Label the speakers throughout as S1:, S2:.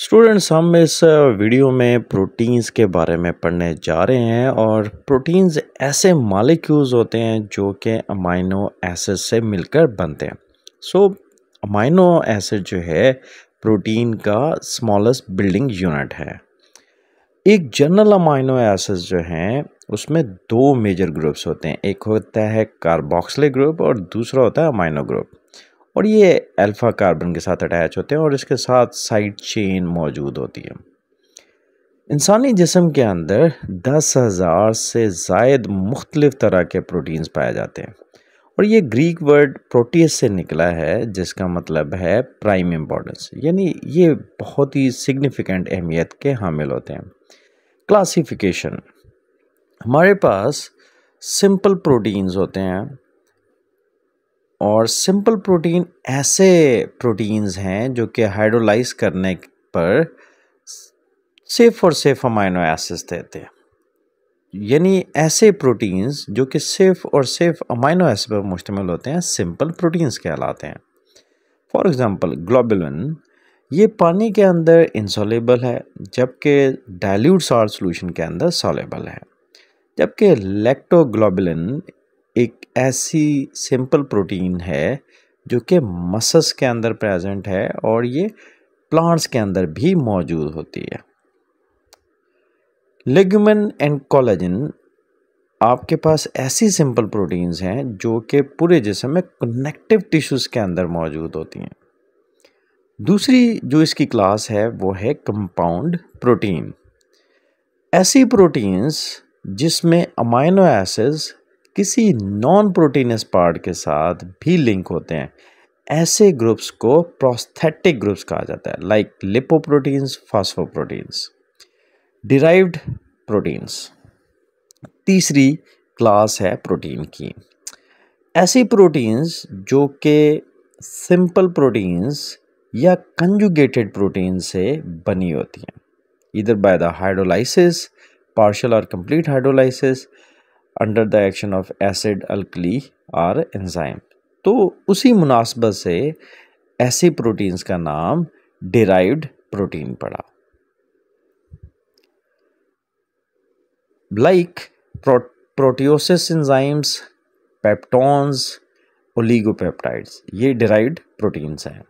S1: students हम इस video uh, में प्रोटीन्स के बारे में पढ़ने जा रहे हैं और प्रोटीन्स ऐसे मालिक्यूल्स होते हैं जो कि अमाइनो एसिड से मिलकर बनते हैं सो अमाइनो एसिड जो है प्रोटीन का स्मॉलेस्ट बिल्डिंग यूनिट है एक जनरल अमाइनो एसिड जो हैं उसमें दो मेजर ग्रुप्स होते हैं एक होता है कार्बोक्सले ग्रुप और दूसरा होता है अमाइनो ग्रुप और ये अल्फ़ा कार्बन के साथ अटैच होते हैं और इसके साथ साइड चेन मौजूद होती है इंसानी जिसम के अंदर दस हज़ार से जायद मुख्तलिफ़ तरह के प्रोटीन्स पाए जाते हैं और ये ग्रीक वर्ड प्रोटीस से निकला है जिसका मतलब है प्राइम इम्पोर्टेंस यानी ये बहुत ही सिग्निफिकेंट अहमियत के हामिल होते हैं क्लासिफिकेशन हमारे पास सिंपल प्रोटीन्स होते हैं और सिंपल प्रोटीन ऐसे प्रोटीन्स हैं जो कि हाइड्रोलाइज करने पर सेफ और सेफ अमाइनो एसिड्स देते हैं यानी ऐसे प्रोटीन्स जो कि सेफ और सेफ अमाइनो एसिड पर मुश्तमिल होते हैं सिंपल प्रोटीन्स कहलाते हैं फॉर एग्जांपल ग्लोबुलिन ये पानी के अंदर इंसोलेबल है जबकि डाइल्यूट सॉल्ट सॉल्यूशन के अंदर सॉलेबल है जबकि लेक्टोग्लोबुलिन एक ऐसी सिंपल प्रोटीन है जो कि मसल्स के अंदर प्रेजेंट है और ये प्लांट्स के अंदर भी मौजूद होती है लेगमन एंड कोलाजन आपके पास ऐसी सिंपल प्रोटीन्स हैं जो कि पूरे जिसम में कनेक्टिव टिश्यूज़ के अंदर मौजूद होती हैं दूसरी जो इसकी क्लास है वो है कंपाउंड प्रोटीन ऐसी प्रोटीन्स जिसमें अमाइनो एसिड्स किसी नॉन प्रोटीनस पार्ट के साथ भी लिंक होते हैं ऐसे ग्रुप्स को प्रोस्थेटिक ग्रुप्स कहा जाता है like lipoproteins phosphoproteins derived proteins तीसरी क्लास है प्रोटीन की ऐसी प्रोटीन्स जो कि सिंपल प्रोटीन्स या कंजुगेटेड प्रोटीन से बनी होती हैं इधर बाय द हाइड्रोलाइसिस पार्शल और complete hydrolysis under the action of acid alkali or enzyme तो उसी मुनासबत से ऐसे प्रोटीन्स का नाम डिराइव्ड प्रोटीन पड़ा like proteoses enzymes peptones oligopeptides ये डिराइव्ड प्रोटीन्स हैं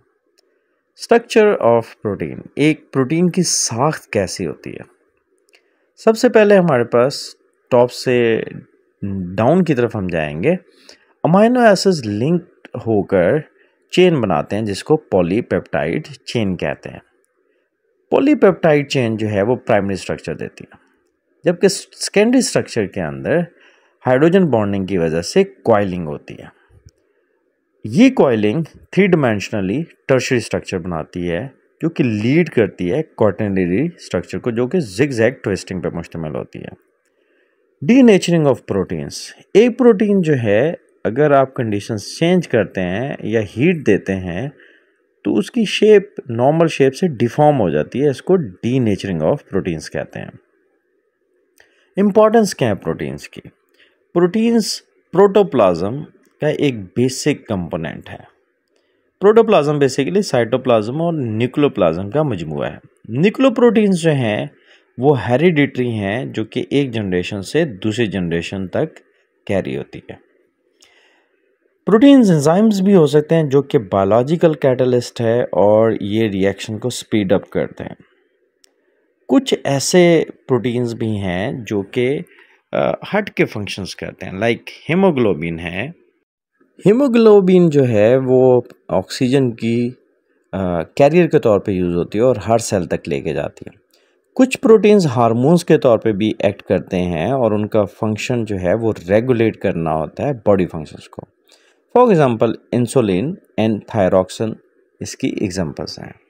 S1: स्ट्रक्चर ऑफ प्रोटीन एक प्रोटीन की साख्त कैसी होती है सबसे पहले हमारे पास टॉप से डाउन की तरफ हम जाएंगे अमाइनो एसिड लिंक होकर चेन बनाते हैं जिसको पॉलीपेप्टाइड चेन कहते हैं पॉलीपेप्टाइड चेन जो है वो प्राइमरी स्ट्रक्चर देती है जबकि सेकेंडरी स्ट्रक्चर के अंदर हाइड्रोजन बॉन्डिंग की वजह से क्वाइलिंग होती है ये coiling three dimensionally tertiary structure बनाती है जो कि लीड करती है कॉटनरी स्ट्रक्चर को जो कि जिग जैग ट्विस्टिंग पर मुश्तमिल होती है डी नेचरिंग ऑफ प्रोटीन्स एक प्रोटीन जो है अगर आप कंडीशंस चेंज करते हैं या हीट देते हैं तो उसकी शेप नॉर्मल शेप से डिफॉर्म हो जाती है इसको डी नेचरिंग ऑफ प्रोटीन्स कहते हैं इम्पॉर्टेंस क्या है प्रोटीन्स की प्रोटीन्स प्रोटोप्लाज्म का एक बेसिक कंपोनेंट है प्रोटोप्लाज्म बेसिकली साइटोप्लाज्म और न्यूक्लोप्लाज्म का मजमू है न्यूक्लोप्रोटीन्स जो हैं वो हेरिडिटरी हैं जो कि एक जनरेशन से दूसरी जनरेशन तक कैरी होती है प्रोटीन्स एंजाइम्स भी हो सकते हैं जो कि बायोलॉजिकल कैटलिस्ट है और ये रिएक्शन को स्पीड अप करते हैं कुछ ऐसे प्रोटीन्स भी हैं जो कि हट के फंक्शंस करते हैं लाइक like हीमोग्लोबिन है हीमोग्लोबिन जो है वो ऑक्सीजन की कैरियर के तौर पे यूज़ होती है और हर सेल तक लेके जाती है कुछ प्रोटीन्स हारमोन्स के तौर पे भी एक्ट करते हैं और उनका फंक्शन जो है वो रेगुलेट करना होता है बॉडी फंक्शंस को for example insulin and thyroxine इसकी एग्जांपल्स हैं